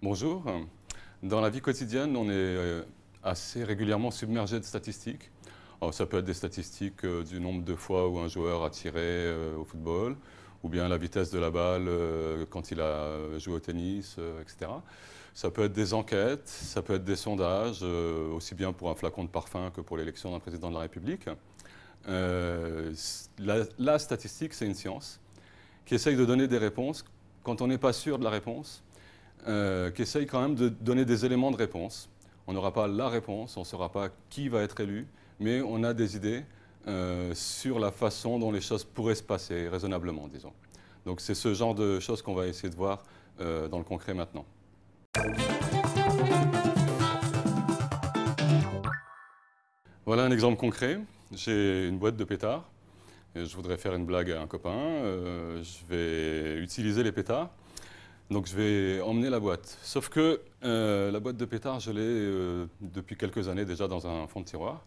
Bonjour. Dans la vie quotidienne, on est euh, assez régulièrement submergé de statistiques. ça peut être des statistiques euh, du nombre de fois où un joueur a tiré euh, au football, ou bien la vitesse de la balle quand il a joué au tennis, etc. Ça peut être des enquêtes, ça peut être des sondages, euh, aussi bien pour un flacon de parfum que pour l'élection d'un président de la République. Euh, la, statistique, c'est une science qui essaye de donner des réponses quand on n'est pas sûr de la réponse, euh, qui essaye quand même de donner des éléments de réponse. On n'aura pas la réponse, on ne saura pas qui va être élu, mais on a des idées sur la façon dont les choses pourraient se passer raisonnablement, disons. Donc c'est ce genre de choses qu'on va essayer de voir dans le concret maintenant. Voilà un exemple concret. J'ai une boîte de pétards. je voudrais faire une blague à un copain. Euh, je vais utiliser les pétards. Donc je vais emmener la boîte. Sauf que euh, la boîte de pétards, je l'ai euh, depuis quelques années déjà dans un fond de tiroir.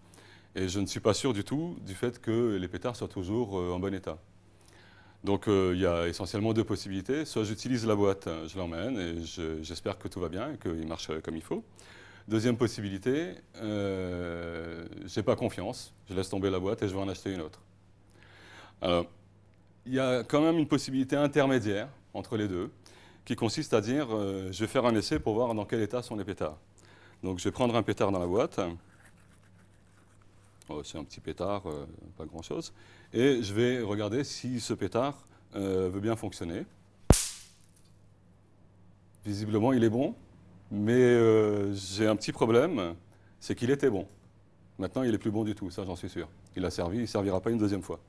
Et je ne suis pas sûr du tout du fait que les pétards soient toujours en bon état. Donc euh, il y a essentiellement deux possibilités. Soit j'utilise la boîte, euh, je l'emmène et j'espère que tout va bien et qu'il marche euh, comme il faut. Deuxième possibilité, euh, j'ai pas confiance, je laisse tomber la boîte et je vais en acheter une autre. il y a quand même une possibilité intermédiaire entre les deux, qui consiste à dire, je vais faire un essai pour voir dans quel état sont les pétards. Donc je vais prendre un pétard dans la boîte, euh, c'est un petit pétard, euh, pas grand-chose. Et je vais regarder si ce pétard euh, veut bien fonctionner. Visiblement, il est bon, mais j'ai un petit problème, c'est qu'il était bon. Maintenant, il est plus bon du tout, ça j'en suis sûr. Il a servi, il ne servira pas une deuxième fois.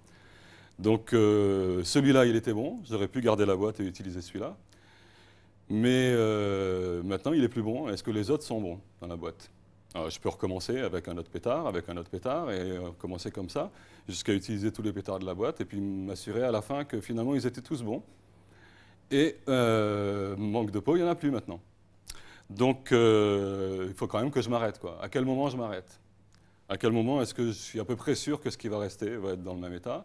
Donc celui-là, il était bon, j'aurais pu garder la boîte et utiliser celui-là. Mais maintenant, il est plus bon. Est-ce que les autres sont bons dans la boîte alors, ah, je peux recommencer avec un autre pétard, avec un autre pétard, et recommencer euh, commencer comme ça, jusqu'à utiliser tous les pétards de la boîte, et puis m'assurer à la fin que finalement ils étaient tous bons. Et euh, manque de peau, il n'y en a plus maintenant. Donc euh, il faut quand même que je m'arrête. À quel moment je m'arrête À quel moment est-ce que je suis à peu près sûr que ce qui va rester va être dans le même état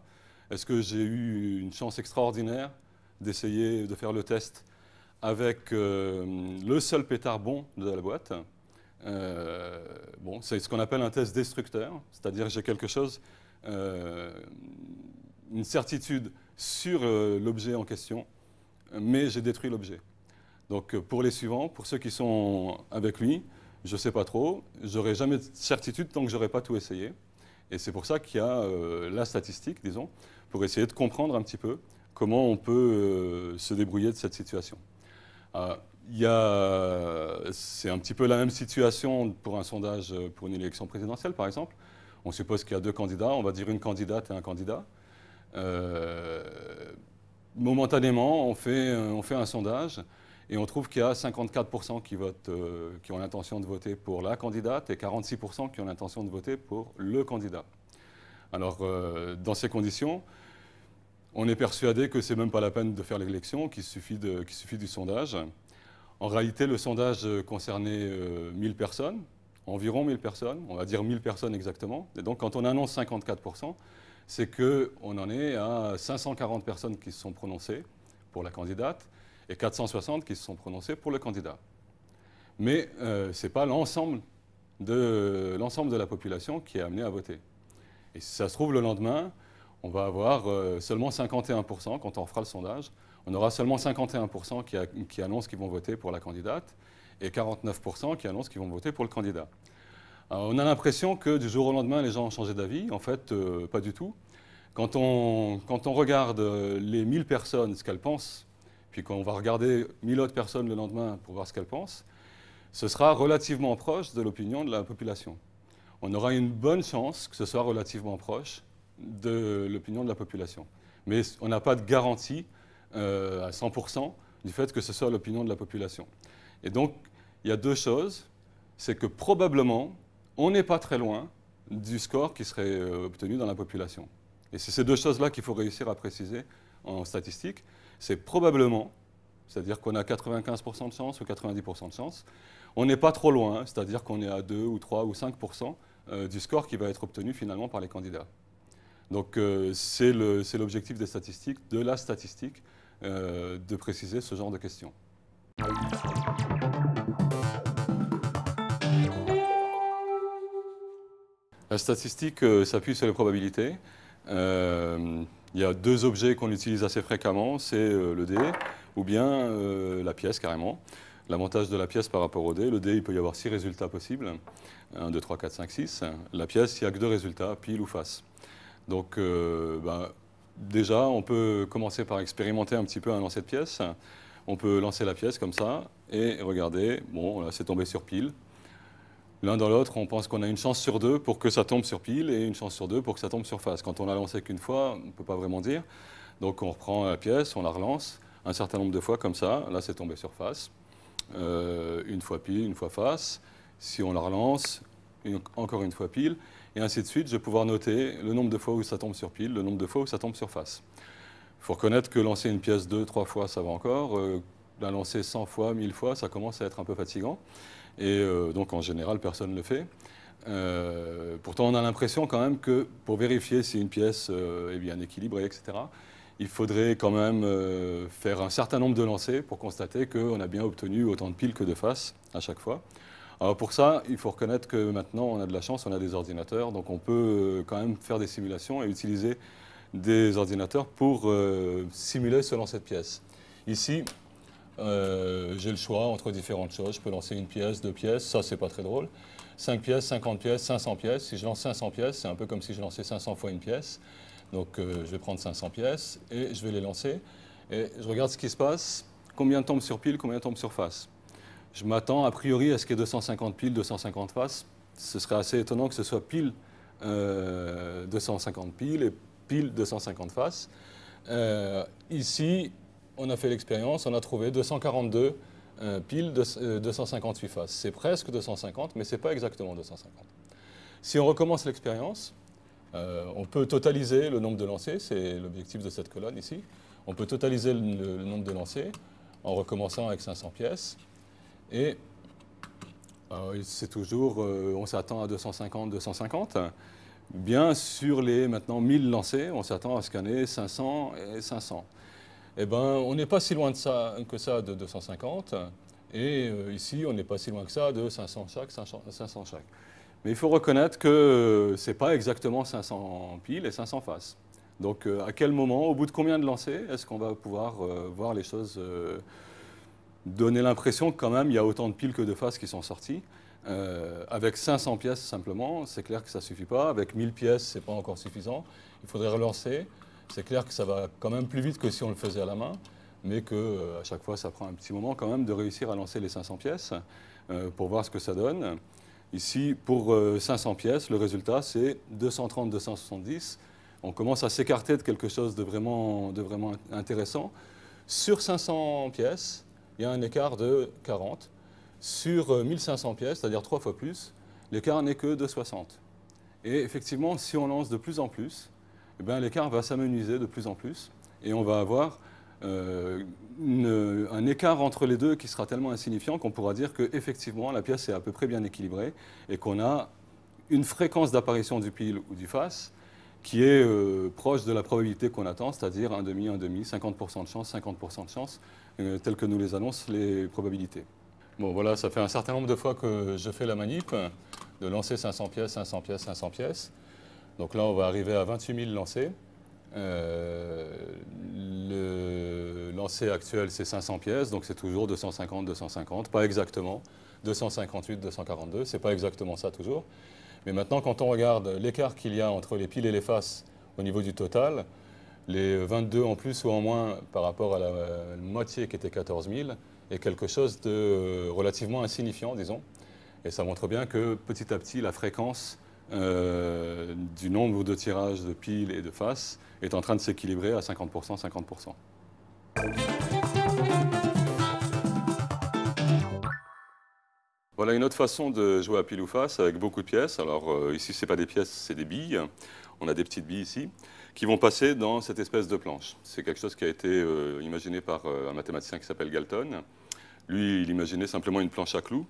Est-ce que j'ai eu une chance extraordinaire d'essayer de faire le test avec le seul pétard bon de la boîte euh, bon, c'est ce qu'on appelle un test destructeur, c'est-à-dire j'ai quelque chose, euh, une certitude sur euh, l'objet en question, mais j'ai détruit l'objet. Donc pour les suivants, pour ceux qui sont avec lui, je ne sais pas trop, j'aurai jamais de certitude tant que j'aurai pas tout essayé. Et c'est pour ça qu'il y a la statistique, disons, pour essayer de comprendre un petit peu comment on peut se débrouiller de cette situation c'est un petit peu la même situation pour un sondage euh, pour une élection présidentielle, par exemple. On suppose qu'il y a deux candidats, on va dire une candidate et un candidat. Euh, momentanément, euh, on fait, un sondage et on trouve qu'il y a 54% qui, ont l'intention de voter pour la candidate et 46% qui ont l'intention de voter pour le candidat. Alors, dans ces conditions, on est persuadé que c'est même pas la peine de faire l'élection, qu'il suffit du sondage. En réalité, le sondage concernait 1000 euh, personnes, environ 1000 personnes, on va dire 1000 personnes exactement. Et donc, quand on annonce 54%, c'est qu'on en est à 540 personnes qui se sont prononcées pour la candidate et 460 qui se sont prononcées pour le candidat. Mais euh, ce n'est pas l'ensemble de, l'ensemble de la population qui est amenée à voter. Et si ça se trouve, le lendemain, on va avoir euh, seulement 51% quand on fera le sondage on aura seulement 51% qui, annoncent qu'ils vont voter pour la candidate et 49% qui annoncent qu'ils vont voter pour le candidat. on a l'impression que du jour au lendemain, les gens ont changé d'avis. En fait, euh, pas du tout. Quand on, quand on regarde euh, les 1000 personnes, ce qu'elles pensent, puis quand on va regarder 1000 autres personnes le lendemain pour voir ce qu'elles pensent, ce sera relativement proche de l'opinion de la population. On aura une bonne chance que ce soit relativement proche de l'opinion de la population. Mais on n'a pas de garantie euh, à 100% du fait que ce soit l'opinion de la population. Et donc, il y a deux choses. C'est que probablement, on n'est pas très loin du score qui serait euh, obtenu dans la population. Et c'est ces deux choses-là qu'il faut réussir à préciser en statistique. C'est probablement, c'est-à-dire qu'on a 95% de chance ou 90% de chance. On n'est pas trop loin, c'est-à-dire qu'on est à 2 ou 3 ou 5% euh, du score qui va être obtenu finalement par les candidats. Donc c'est l'objectif des statistiques, de la statistique, euh, de préciser ce genre de questions. La statistique euh, s'appuie sur les probabilités. Euh, il y a deux objets qu'on utilise assez fréquemment, c'est le dé ou bien la pièce carrément. L'avantage de la pièce par rapport au dé, le dé, il peut y avoir six résultats possibles. 1, 2, 3, 4, 5, 6. La pièce, il n'y a que deux résultats, pile ou face. Donc, euh, ben, Déjà, on peut commencer par expérimenter un petit peu un lancer de pièce. On peut lancer la pièce comme ça et regarder, bon, là c'est tombé sur pile. L'un dans l'autre, on pense qu'on a une chance sur deux pour que ça tombe sur pile et une chance sur deux pour que ça tombe sur face. Quand on l'a lancé qu'une fois, on ne peut pas vraiment dire. Donc on reprend la pièce, on la relance un certain nombre de fois comme ça. Là c'est tombé sur face. Euh, une fois pile, une fois face. Si on la relance, encore une fois pile et ainsi de suite. Je vais pouvoir noter le nombre de fois où ça tombe sur pile, le nombre de fois où ça tombe sur face. Il faut reconnaître que lancer une pièce deux, trois fois, ça va encore. Euh, la lancer 100 fois, 1000 fois, ça commence à être un peu fatigant. Et euh, donc, en général, personne ne le fait. Euh, pourtant, on a l'impression quand même que pour vérifier si une pièce est bien équilibrée, etc., il faudrait quand même faire un certain nombre de lancers pour constater qu'on a bien obtenu autant de piles que de faces à chaque fois. Alors pour ça, il faut reconnaître que maintenant, on a de la chance, on a des ordinateurs, donc on peut euh, quand même faire des simulations et utiliser des ordinateurs pour euh, simuler selon cette pièce. Ici, euh, j'ai le choix entre différentes choses. Je peux lancer une pièce, deux pièces, ça c'est pas très drôle. 5 pièces, 50 pièces, 500 pièces. Si je lance 500 pièces, c'est un peu comme si je lançais 500 fois une pièce. Donc je vais prendre 500 pièces et je vais les lancer. Et je regarde ce qui se passe, combien tombe sur pile, combien tombe sur face. Je m'attends a priori à ce qu'il y ait 250 piles, 250 faces. Ce serait assez étonnant que ce soit pile 250 euh, piles et pile 250 faces. Euh, ici, on a fait l'expérience, on a trouvé 242 euh, piles, de, 258 faces. C'est presque 250, mais ce n'est pas exactement 250. Si on recommence l'expérience, on peut totaliser le nombre de lancers, c'est l'objectif de cette colonne ici. On peut totaliser le nombre de lancers en recommençant avec 500 pièces. Et c'est euh, toujours, euh, on s'attend à 250, 250. Bien sur les maintenant 1000 lancés, on s'attend à ce scanner 500 et 500. Eh bien, on n'est pas si loin de ça, que ça de 250. Et euh, ici, on n'est pas si loin que ça de 500 chaque, 500, 500 chaque. Mais il faut reconnaître que ce n'est pas exactement 500 piles et 500 faces. Donc à quel moment, au bout de combien de lancés, est-ce qu'on va pouvoir voir les choses donner l'impression que quand même il y a autant de piles que de faces qui sont sorties. Euh, avec 500 pièces simplement, c'est clair que ça ne suffit pas. Avec 1000 pièces, ce n'est pas encore suffisant. Il faudrait relancer. C'est clair que ça va quand même plus vite que si on le faisait à la main, mais que euh, chaque fois, ça prend un petit moment quand même de réussir à lancer les 500 pièces euh, pour voir ce que ça donne. Ici, pour 500 pièces, le résultat, c'est 230-270. On commence à s'écarter de quelque chose vraiment, de vraiment intéressant. Sur 500 pièces, il y a un écart de 40. Sur 1500 euh, pièces, c'est-à-dire trois fois plus, l'écart n'est que de 60. Et effectivement, si on lance de plus en plus, eh ben, l'écart va s'amenuiser de plus en plus et on va avoir euh, un écart entre les deux qui sera tellement insignifiant qu'on pourra dire qu'effectivement la pièce est à peu près bien équilibrée et qu'on a une fréquence d'apparition du pile ou du face qui est euh, proche de la probabilité qu'on attend, c'est-à-dire un demi, demi, 50% de chance, 50% de chance tels euh, telles que nous les annoncent les probabilités. Bon voilà, ça fait un certain nombre de fois que je fais la manip, de lancer 500 pièces, 500 pièces, 500 pièces. Donc là, on va arriver à 28 000 lancés. Euh, le lancer actuel, c'est 500 pièces, donc c'est toujours 250, 250, pas exactement. 258, 242, c'est pas exactement ça toujours. Mais maintenant, quand on regarde l'écart qu'il y a entre les piles et les faces au niveau du total, les 22 en plus ou en moins par rapport à la, euh, moitié qui était 14 000 est quelque chose de euh, relativement insignifiant, disons. Et ça montre bien que petit à petit, la fréquence euh, du nombre de tirages de piles et de faces est en train de s'équilibrer à 50%, 50%. Voilà une autre façon de jouer à pile ou face avec beaucoup de pièces. Alors ici, ce n'est pas des pièces, c'est des billes. On a des petites billes ici qui vont passer dans cette espèce de planche. C'est quelque chose qui a été euh, imaginé par euh, un mathématicien qui s'appelle Galton. Lui, il imaginait simplement une planche à clous.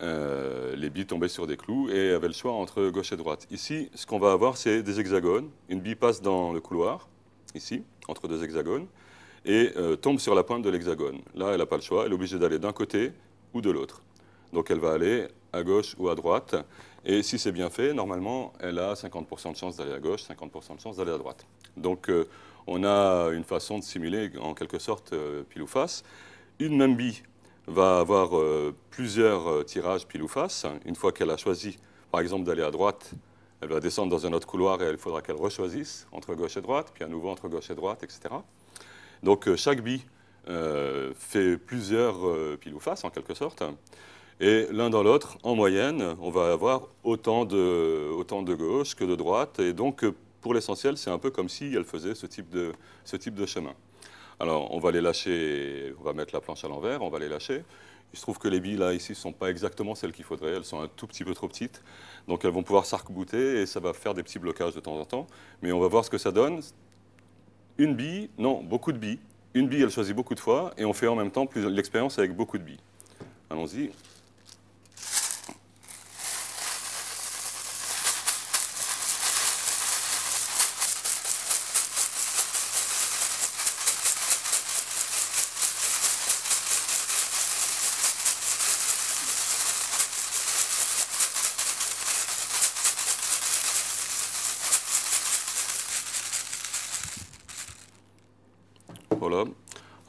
Euh, les billes tombaient sur des clous et avaient le choix entre gauche et droite. Ici, ce qu'on va avoir, c'est des hexagones. Une bille passe dans le couloir, ici, entre deux hexagones, et tombe sur la pointe de l'hexagone. Là, elle n'a pas le choix, elle est obligée d'aller d'un côté ou de l'autre. Donc elle va aller à gauche ou à droite, et si c'est bien fait, normalement, elle a 50% de chance d'aller à gauche, 50% de chance d'aller à droite. Donc, euh, on a une façon de simuler, en quelque sorte, euh, pile ou face. Une même bille va avoir euh, plusieurs tirages pile ou face. Une fois qu'elle a choisi, par exemple, d'aller à droite, elle va descendre dans un autre couloir et il faudra qu'elle rechoisisse entre gauche et droite, puis à nouveau entre gauche et droite, etc. Donc, chaque bille fait plusieurs pile ou face, en quelque sorte. Et l'un dans l'autre, en moyenne, on va avoir autant de, autant de gauche que de droite. Et donc, pour l'essentiel, c'est un peu comme si elle faisait ce type de, ce type de chemin. Alors, on va les lâcher, on va mettre la planche à l'envers, on va les lâcher. Il se trouve que les billes, là, ici, ne sont pas exactement celles qu'il faudrait. Elles sont un tout petit peu trop petites. Donc, elles vont pouvoir s'arc-bouter et ça va faire des petits blocages de temps en temps. Mais on va voir ce que ça donne. Une bille, non, beaucoup de billes. Une bille, elle choisit beaucoup de fois et on fait en même temps l'expérience avec beaucoup de billes. Allons-y.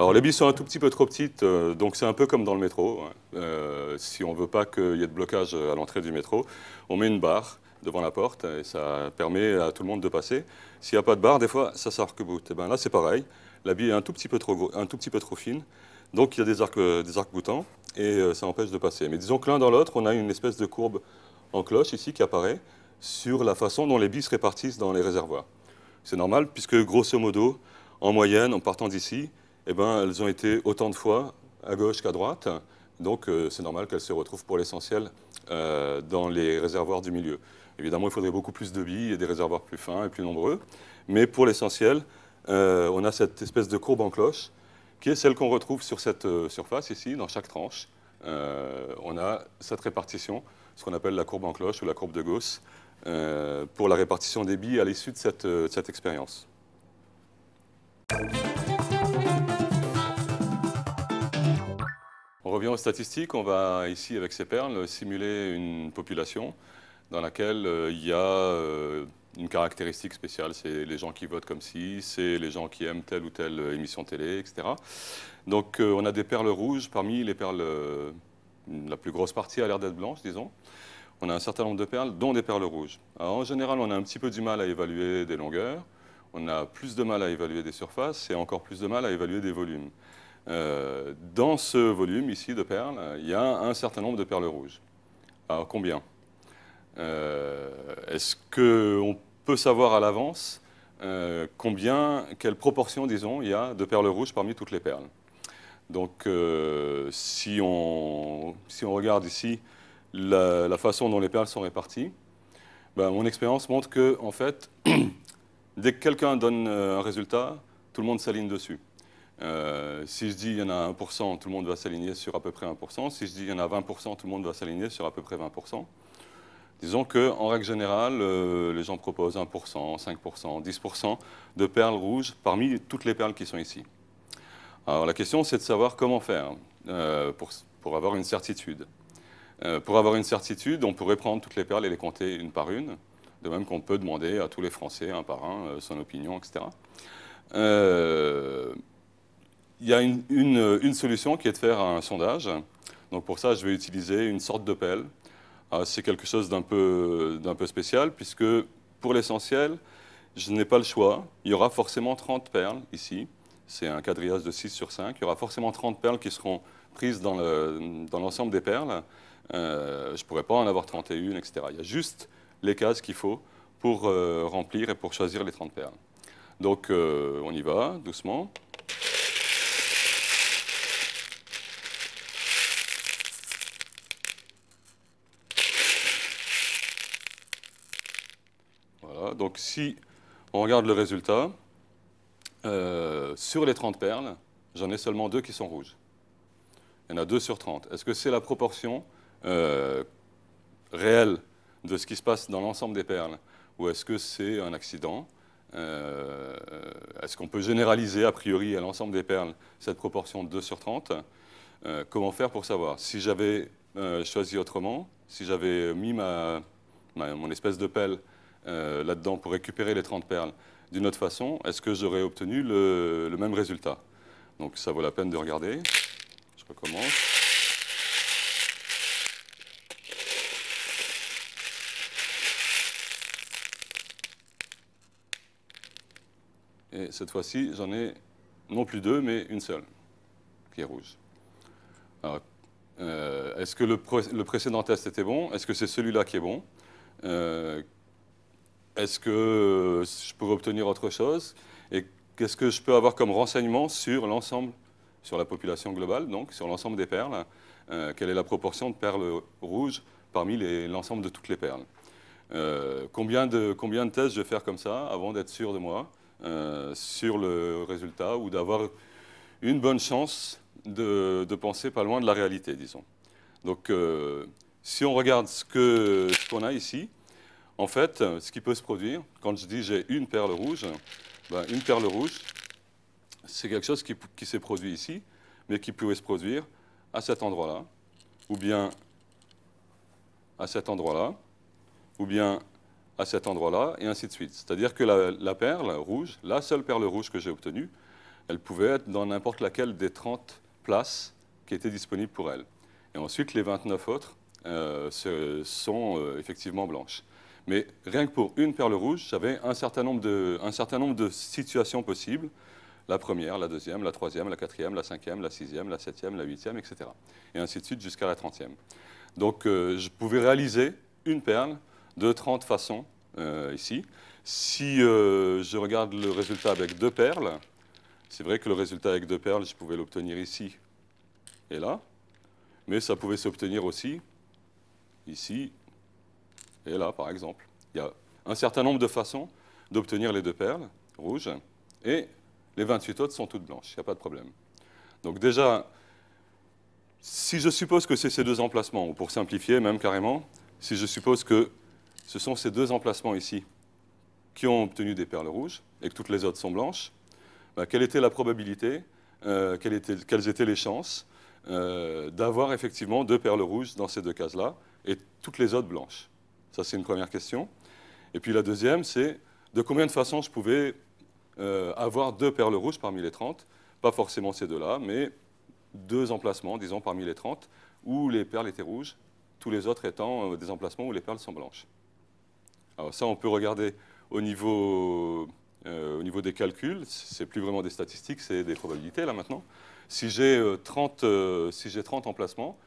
Alors les billes sont un tout petit peu trop petites, euh, donc c'est un peu comme dans le métro. Euh, si on ne veut pas qu'il y ait de blocage à l'entrée du métro, on met une barre devant la porte et ça permet à tout le monde de passer. S'il n'y a pas de barre, des fois, ça s'arc-boute. Et eh ben là, c'est pareil. La bille est un tout petit peu trop, un tout petit peu trop fine, donc il y a des euh, des arcs boutants et ça empêche de passer. Mais disons que l'un dans l'autre, on a une espèce de courbe en cloche ici qui apparaît sur la façon dont les billes se répartissent dans les réservoirs. C'est normal puisque grosso modo, en moyenne, en partant d'ici, eh ben, elles ont été autant de fois à gauche qu'à droite. Donc euh, c'est normal qu'elles se retrouvent pour l'essentiel euh, dans les réservoirs du milieu. Évidemment, il faudrait beaucoup plus de billes et des réservoirs plus fins et plus nombreux. Mais pour l'essentiel, euh, on a cette espèce de courbe en cloche qui est celle qu'on retrouve sur cette surface ici, dans chaque tranche. on a cette répartition, ce qu'on appelle la courbe en cloche ou la courbe de Gauss, pour la répartition des billes à l'issue de cette expérience. On revient aux statistiques, on va ici avec ces perles simuler une population dans laquelle euh, il y a euh, une caractéristique spéciale, c'est les gens qui votent comme si, c'est les gens qui aiment telle ou telle euh, émission télé, etc. Donc on a des perles rouges, parmi les perles, la plus grosse partie a l'air d'être blanche, disons. On a un certain nombre de perles, dont des perles rouges. en général, on a un petit peu du mal à évaluer des longueurs, on a plus de mal à évaluer des surfaces et encore plus de mal à évaluer des volumes. Euh, dans ce volume ici de perles, il y a un certain nombre de perles rouges. Alors combien euh, Est-ce qu'on peut savoir à l'avance euh, combien, quelle proportion, disons, il y a de perles rouges parmi toutes les perles Donc si on, si, on, regarde ici la, façon dont les perles sont réparties, ben, mon expérience montre que, en fait, dès que quelqu'un donne un résultat, tout le monde s'aligne dessus. Euh, si je dis il y en a 1%, tout le monde va s'aligner sur à peu près 1%. Si je dis il y en a 20%, tout le monde va s'aligner sur à peu près 20%. Disons qu'en règle générale, euh, les gens proposent 1%, 5%, 10% de perles rouges parmi toutes les perles qui sont ici. Alors la question, c'est de savoir comment faire euh, pour, pour, avoir une certitude. pour avoir une certitude, on pourrait prendre toutes les perles et les compter une par une, de même qu'on peut demander à tous les Français, un par un, son opinion, etc il y a une, solution qui est de faire un sondage. Donc pour ça, je vais utiliser une sorte de pelle. Ah, c'est quelque chose d'un peu, spécial, puisque pour l'essentiel, je n'ai pas le choix. Il y aura forcément 30 perles ici. C'est un quadrillage de 6 sur 5. Il y aura forcément 30 perles qui seront prises dans l'ensemble des perles. Euh, je ne pourrais pas en avoir 31, etc. Il y a juste les cases qu'il faut pour euh, remplir et pour choisir les 30 perles. Donc euh, on y va, doucement. Donc si on regarde le résultat, euh, sur les 30 perles, j'en ai seulement deux qui sont rouges. Il y en a 2 sur 30. Est-ce que c'est la proportion euh, réelle de ce qui se passe dans l'ensemble des perles Ou est-ce que c'est un accident euh, Est-ce qu'on peut généraliser a priori à l'ensemble des perles cette proportion de 2 sur 30 Comment faire pour savoir Si j'avais choisi autrement, si j'avais mis ma, mon espèce de pelle euh, là-dedans pour récupérer les 30 perles d'une autre façon, est-ce que j'aurais obtenu le, même résultat Donc ça vaut la peine de regarder. Je recommence. Et cette fois-ci, j'en ai non plus deux, mais une seule, qui est rouge. Alors, euh, est-ce que le, précédent test était bon Est-ce que c'est celui-là qui est bon euh, est-ce que euh, je peux obtenir autre chose Et qu'est-ce que je peux avoir comme renseignement sur l'ensemble, sur la population globale, donc sur l'ensemble des perles euh, Quelle est la proportion de perles rouges parmi l'ensemble de toutes les perles euh, combien, de, combien de tests je vais faire comme ça avant d'être sûr de moi sur le résultat ou d'avoir une bonne chance de, de, penser pas loin de la réalité, disons. Donc, si on regarde ce qu'on ce a ici, en fait, euh, ce qui peut se produire, quand je dis j'ai une perle rouge, ben, une perle rouge, c'est quelque chose qui, s'est produit ici, mais qui pouvait se produire à cet endroit-là, ou bien à cet endroit-là, ou bien à cet endroit-là, et ainsi de suite. C'est-à-dire que la, perle rouge, la seule perle rouge que j'ai obtenue, elle pouvait être dans n'importe laquelle des 30 places qui étaient disponibles pour elle. Et ensuite, les 29 autres euh, sont euh, effectivement blanches. Mais rien que pour une perle rouge, j'avais un, certain nombre de, situations possibles. La première, la deuxième, la troisième, la quatrième, la cinquième, la sixième, la septième, la huitième, etc. Et ainsi de suite jusqu'à la trentième. Donc euh, je pouvais réaliser une perle de 30 façons euh, ici. Si euh, je regarde le résultat avec deux perles, c'est vrai que le résultat avec deux perles, je pouvais l'obtenir ici et là, mais ça pouvait s'obtenir aussi ici et là, par exemple. Il y a un certain nombre de façons d'obtenir les deux perles rouges, et les 28 autres sont toutes blanches, il n'y a pas de problème. Donc déjà, si je suppose que c'est ces deux emplacements, ou pour simplifier même carrément, si je suppose que ce sont ces deux emplacements ici qui ont obtenu des perles rouges, et que toutes les autres sont blanches, bah, quelle était la probabilité, euh, quelles étaient les chances euh, d'avoir effectivement deux perles rouges dans ces deux cases-là, et toutes les autres blanches Ça, c'est une première question. Et puis la deuxième, c'est de combien de façons je pouvais euh, avoir deux perles rouges parmi les 30, pas forcément ces deux-là, mais deux emplacements, disons, parmi les 30, où les perles étaient rouges, tous les autres étant euh, des emplacements où les perles sont blanches. Alors ça, on peut regarder au niveau, euh, au niveau des calculs, ce n'est plus vraiment des statistiques, c'est des probabilités là maintenant. Si j'ai 30, si 30 emplacements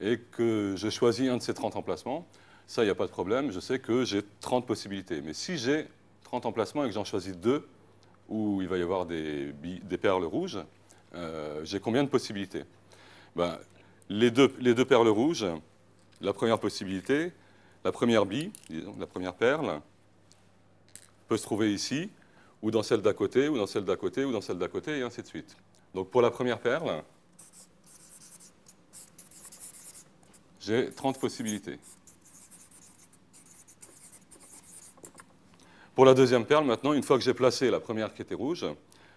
et que je choisis un de ces 30 emplacements, ça, il n'y a pas de problème. Je sais que j'ai 30 possibilités. Mais si j'ai 30 emplacements et que j'en choisis deux, où il va y avoir des, perles rouges, euh, j'ai combien de possibilités ben, les, deux, les deux perles rouges, la première possibilité, la première bille, disons, la première perle, peut se trouver ici, ou dans celle d'à côté, ou dans celle d'à côté, ou dans celle d'à côté, et ainsi de suite. Donc pour la première perle, j'ai 30 possibilités. Pour la deuxième perle, maintenant, une fois que j'ai placé la première qui était rouge,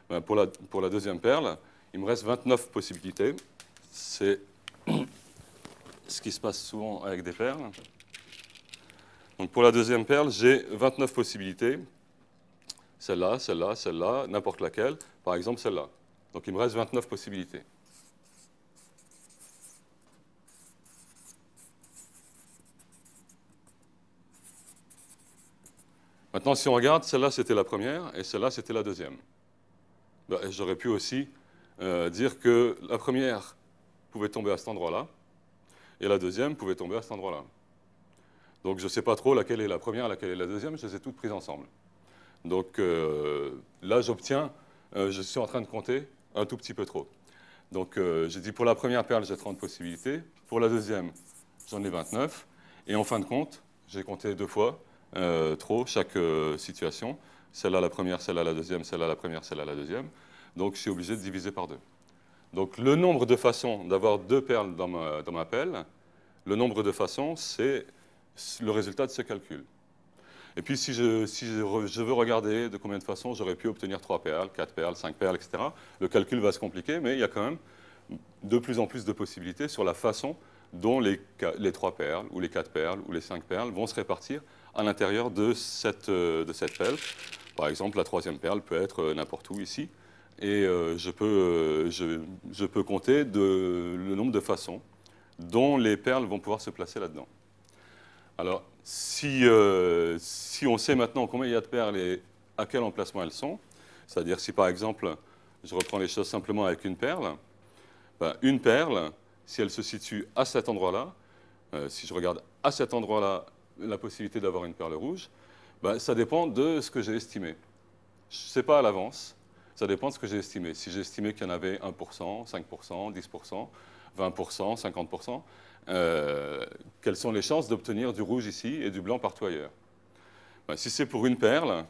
ben, pour la, pour la deuxième perle, il me reste 29 possibilités. C'est ce qui se passe souvent avec des perles. Donc pour la deuxième perle, j'ai 29 possibilités. Celle-là, celle-là, celle-là, n'importe laquelle. Par exemple, celle-là. Donc il me reste 29 possibilités. Maintenant, si on regarde, celle-là, c'était la première, et celle-là, c'était la deuxième. Bah, j'aurais pu aussi euh, dire que la première pouvait tomber à cet endroit-là, et la deuxième pouvait tomber à cet endroit-là. Donc je ne sais pas trop laquelle est la première, laquelle est la deuxième, je les ai toutes prises ensemble. Donc euh, là, j'obtiens, euh, je suis en train de compter un tout petit peu trop. Donc j'ai dit pour la première perle, j'ai 30 possibilités, pour la deuxième, j'en ai 29, et en fin de compte, j'ai compté deux fois, euh, trop chaque euh, situation. Celle-là la première, celle-là la deuxième, celle-là la première, celle-là la deuxième. Donc je suis obligé de diviser par deux. Donc le nombre de façons d'avoir deux perles dans ma, dans ma pelle, le nombre de façons, c'est le résultat de ce calcul. Et puis si, je, si je, veux regarder de combien de façons j'aurais pu obtenir trois perles, quatre perles, cinq perles, etc., le calcul va se compliquer, mais il y a quand même de plus en plus de possibilités sur la façon dont les, les perles, ou les quatre perles, ou les cinq perles vont se répartir à l'intérieur de cette, euh, de cette perle. Par exemple, la troisième perle peut être euh, n'importe où ici. Et euh, je, peux, je, je, peux compter de, le nombre de façons dont les perles vont pouvoir se placer là-dedans. Alors, si, si, on sait maintenant combien il y a de perles et à quel emplacement elles sont, c'est-à-dire si par exemple, je reprends les choses simplement avec une perle, ben, une perle, si elle se situe à cet endroit-là, si je regarde à cet endroit-là la possibilité d'avoir une perle rouge bah, Ça dépend de ce que j'ai estimé. Je ne sais pas à l'avance, ça dépend de ce que j'ai estimé. Si j'ai estimé qu'il y en avait 1%, 5%, 10%, 20%, 50%, quelles sont les chances d'obtenir du rouge ici et du blanc partout ailleurs bah, Si c'est pour une perle,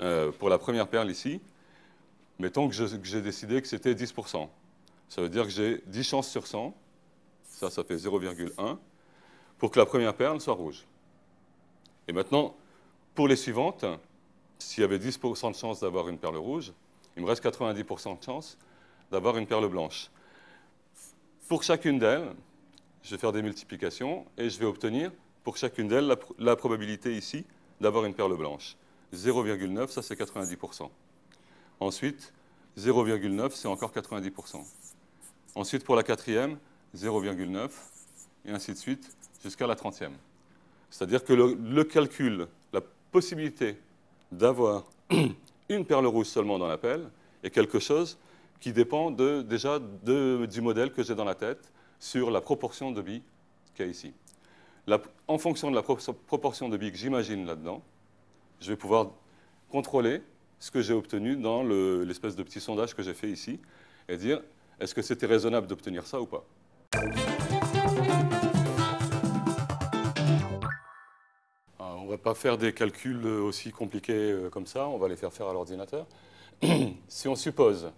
euh, pour la première perle ici, mettons que j'ai décidé que c'était 10%. Ça veut dire que j'ai 10 chances sur 100, ça, ça fait 0,1, pour que la première perle soit rouge. Et maintenant, pour les suivantes, s'il y avait 10% de chance d'avoir une perle rouge, il me reste 90% de chance d'avoir une perle blanche. Pour chacune d'elles, je vais faire des multiplications et je vais obtenir pour chacune d'elles la, probabilité ici d'avoir une perle blanche. 0,9, ça c'est 90%. Ensuite, 0,9, c'est encore 90%. Ensuite, pour la quatrième, 0,9, et ainsi de suite, jusqu'à la trentième. C'est-à-dire que le, calcul, la possibilité d'avoir une perle rouge seulement dans l'appel est quelque chose qui dépend déjà du modèle que j'ai dans la tête sur la proportion de billes qu'il y a ici. en fonction de la proportion de billes que j'imagine là-dedans, je vais pouvoir contrôler ce que j'ai obtenu dans l'espèce de petit sondage que j'ai fait ici et dire est-ce que c'était raisonnable d'obtenir ça ou pas On va pas faire des calculs euh, aussi compliqués euh, comme ça, on va les faire faire à l'ordinateur. si on suppose,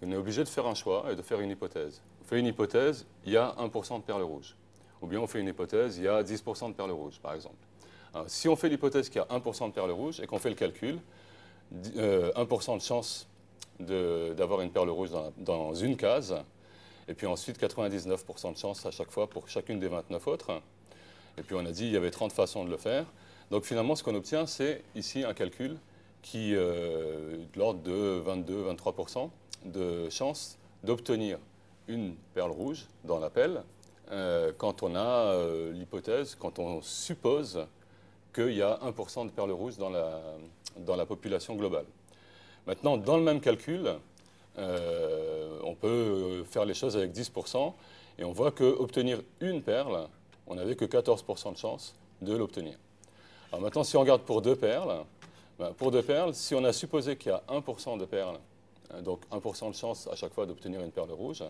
on est obligé de faire un choix et de faire une hypothèse. On fait une hypothèse, il y a 1% de perles rouges. Ou bien on fait une hypothèse, il y a 10% de perles rouges, par exemple. si on fait l'hypothèse qu'il y a 1% de perles rouges et qu'on fait le calcul, 1% euh, de chance d'avoir une perle rouge dans, une case, et puis ensuite 99% de chance à chaque fois pour chacune des 29 autres. Et puis on a dit il y avait 30 façons de le faire. Donc finalement, ce qu'on obtient, c'est ici un calcul qui euh, de l'ordre de 22-23% de chance d'obtenir une perle rouge dans la pelle, euh, quand on a euh, l'hypothèse, quand on suppose qu'il y a 1% de perles rouges dans la, dans la population globale. Maintenant, dans le même calcul, euh, on peut faire les choses avec 10% et on voit qu'obtenir une perle, on n'avait que 14% de chance de l'obtenir. Alors maintenant, si on regarde pour deux perles, ben, pour deux perles, si on a supposé qu'il y a 1% de perles, hein, donc 1% de chance à chaque fois d'obtenir une perle rouge,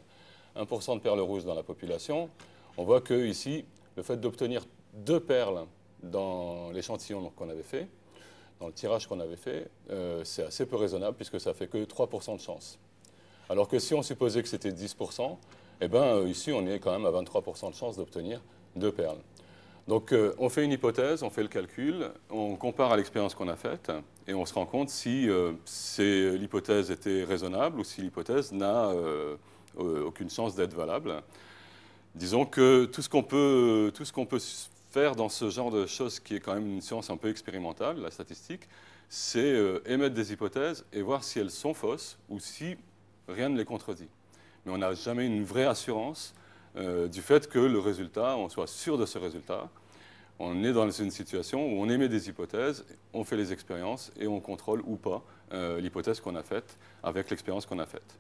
1% de perles rouges dans la population, on voit que ici, le fait d'obtenir deux perles dans l'échantillon qu'on avait fait, dans le tirage qu'on avait fait, euh, c'est assez peu raisonnable puisque ça fait que 3% de chance. Alors que si on supposait que c'était 10%, eh ben, euh, ici on est quand même à 23% de chance d'obtenir deux perles. Donc euh, on fait une hypothèse, on fait le calcul, on compare à l'expérience qu'on a faite et on se rend compte si euh, euh, l'hypothèse était raisonnable ou si l'hypothèse n'a aucune chance d'être valable. Disons que tout ce qu'on peut, tout ce qu'on peut faire dans ce genre de choses qui est quand même une science un peu expérimentale, la statistique, c'est émettre des hypothèses et voir si elles sont fausses ou si rien ne les contredit. Mais on n'a jamais une vraie assurance euh, du fait que le résultat, on soit sûr de ce résultat. On est dans une situation où on émet des hypothèses, on fait les expériences et on contrôle ou pas euh, l'hypothèse qu'on a faite avec l'expérience qu'on a faite.